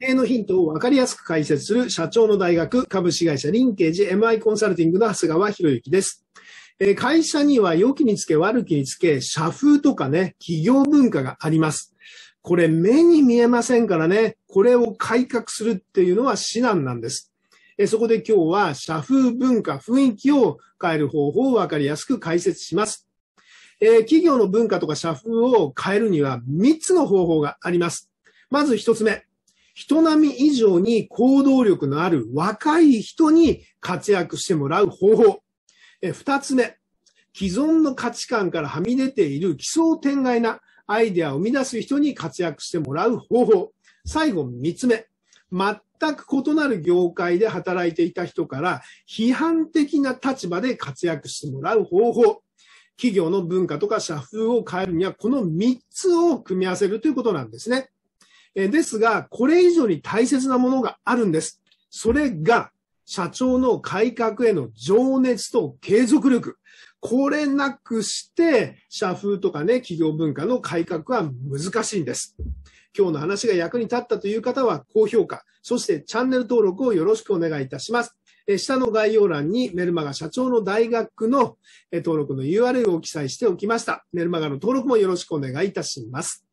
経営のヒントを分かりやすく解説する社長の大学株式会社リンケージ MI コンサルティングの長谷川博之です。会社には良きにつけ悪きにつけ、社風とかね、企業文化があります。これ目に見えませんからね、これを改革するっていうのは至難なんです。そこで今日は社風文化、雰囲気を変える方法を分かりやすく解説します。企業の文化とか社風を変えるには3つの方法があります。まず1つ目。人並み以上に行動力のある若い人に活躍してもらう方法。え二つ目、既存の価値観からはみ出ている奇想天外なアイデアを生み出す人に活躍してもらう方法。最後、三つ目、全く異なる業界で働いていた人から批判的な立場で活躍してもらう方法。企業の文化とか社風を変えるには、この3つを組み合わせるということなんですね。えですが、これ以上に大切なものがあるんです。それが、社長の改革への情熱と継続力。これなくして、社風とかね、企業文化の改革は難しいんです。今日の話が役に立ったという方は高評価、そしてチャンネル登録をよろしくお願いいたします。え下の概要欄にメルマガ社長の大学の登録の URL を記載しておきました。メルマガの登録もよろしくお願いいたします。